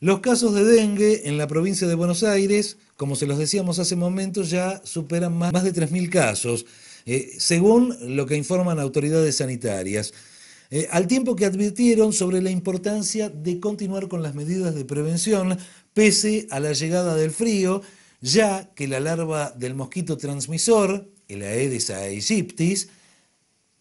Los casos de dengue en la provincia de Buenos Aires, como se los decíamos hace momento, ya superan más, de 3.000 casos, eh, según lo que informan autoridades sanitarias, eh, al tiempo que advirtieron sobre la importancia de continuar con las medidas de prevención pese a la llegada del frío, ya que la larva del mosquito transmisor, el Aedes aegyptis,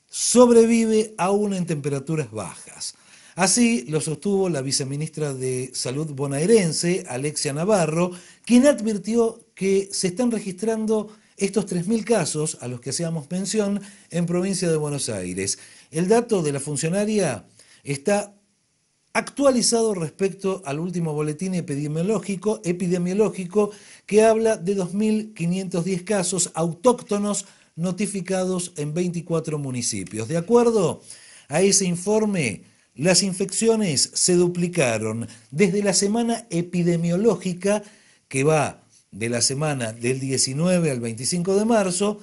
sobrevive aún en temperaturas bajas. Así lo sostuvo la viceministra de Salud bonaerense, Alexia Navarro, quien advirtió que se están registrando estos 3.000 casos a los que hacíamos mención en provincia de Buenos Aires. El dato de la funcionaria está actualizado respecto al último boletín epidemiológico, epidemiológico que habla de 2.510 casos autóctonos notificados en 24 municipios. De acuerdo a ese informe, las infecciones se duplicaron desde la semana epidemiológica que va de la semana del 19 al 25 de marzo,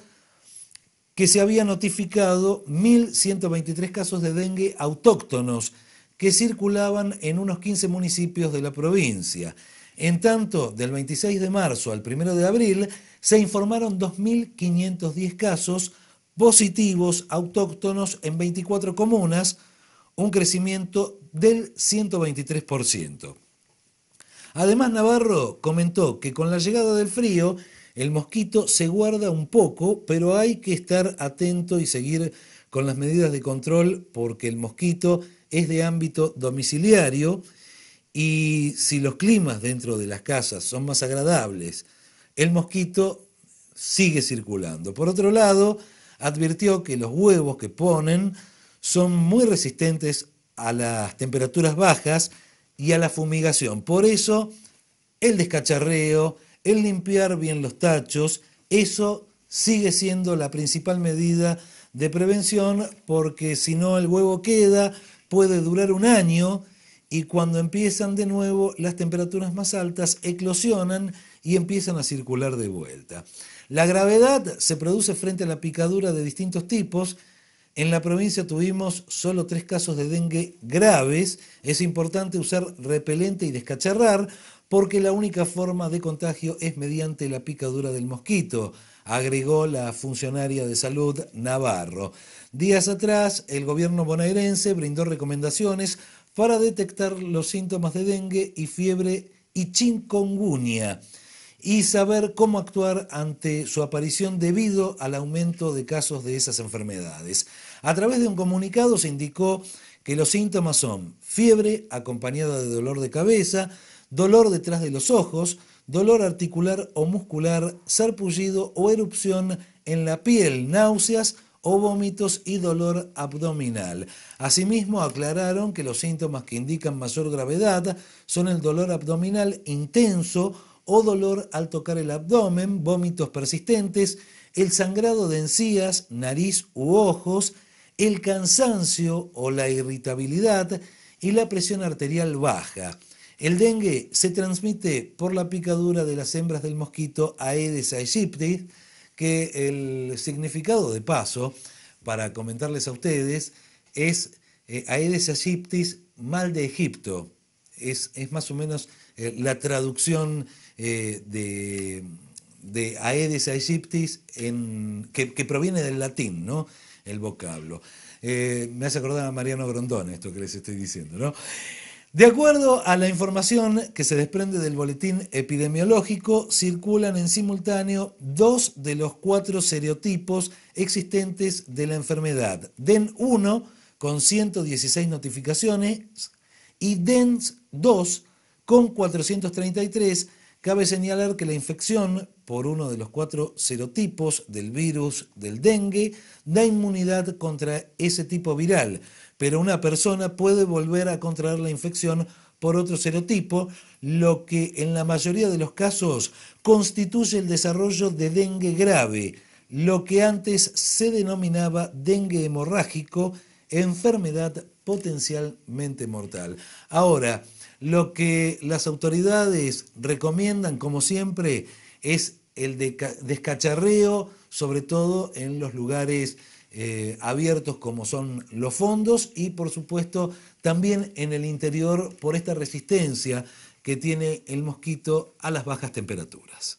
que se había notificado 1.123 casos de dengue autóctonos que circulaban en unos 15 municipios de la provincia. En tanto, del 26 de marzo al 1 de abril se informaron 2.510 casos positivos autóctonos en 24 comunas, un crecimiento del 123%. Además, Navarro comentó que con la llegada del frío, el mosquito se guarda un poco, pero hay que estar atento y seguir con las medidas de control porque el mosquito es de ámbito domiciliario y si los climas dentro de las casas son más agradables, el mosquito sigue circulando. Por otro lado, advirtió que los huevos que ponen son muy resistentes a las temperaturas bajas y a la fumigación. Por eso, el descacharreo, el limpiar bien los tachos, eso sigue siendo la principal medida de prevención porque si no el huevo queda, puede durar un año y cuando empiezan de nuevo las temperaturas más altas eclosionan y empiezan a circular de vuelta. La gravedad se produce frente a la picadura de distintos tipos, en la provincia tuvimos solo tres casos de dengue graves. Es importante usar repelente y descacharrar porque la única forma de contagio es mediante la picadura del mosquito, agregó la funcionaria de salud Navarro. Días atrás, el gobierno bonaerense brindó recomendaciones para detectar los síntomas de dengue y fiebre y chikungunya y saber cómo actuar ante su aparición debido al aumento de casos de esas enfermedades. A través de un comunicado se indicó que los síntomas son fiebre acompañada de dolor de cabeza, dolor detrás de los ojos, dolor articular o muscular, sarpullido o erupción en la piel, náuseas o vómitos y dolor abdominal. Asimismo, aclararon que los síntomas que indican mayor gravedad son el dolor abdominal intenso, o dolor al tocar el abdomen, vómitos persistentes, el sangrado de encías, nariz u ojos, el cansancio o la irritabilidad y la presión arterial baja. El dengue se transmite por la picadura de las hembras del mosquito Aedes aegypti, que el significado de paso, para comentarles a ustedes, es eh, Aedes aegypti, mal de Egipto, es, más o menos eh, la traducción eh, de, de, Aedes aegyptis en, que, proviene del latín, ¿no? El vocablo. Eh, me hace acordar a Mariano Grondón esto que les estoy diciendo, ¿no? De acuerdo a la información que se desprende del boletín epidemiológico, circulan en simultáneo dos de los cuatro serotipos existentes de la enfermedad. DEN uno con 116 notificaciones, y DENS 2 con 433. Cabe señalar que la infección por uno de los cuatro serotipos del virus del dengue da inmunidad contra ese tipo viral, pero una persona puede volver a contraer la infección por otro serotipo, lo que en la mayoría de los casos constituye el desarrollo de dengue grave, lo que antes se denominaba dengue hemorrágico enfermedad potencialmente mortal. Ahora, lo que las autoridades recomiendan, como siempre, es el descacharreo, sobre todo en los lugares eh, abiertos como son los fondos y, por supuesto, también en el interior por esta resistencia que tiene el mosquito a las bajas temperaturas.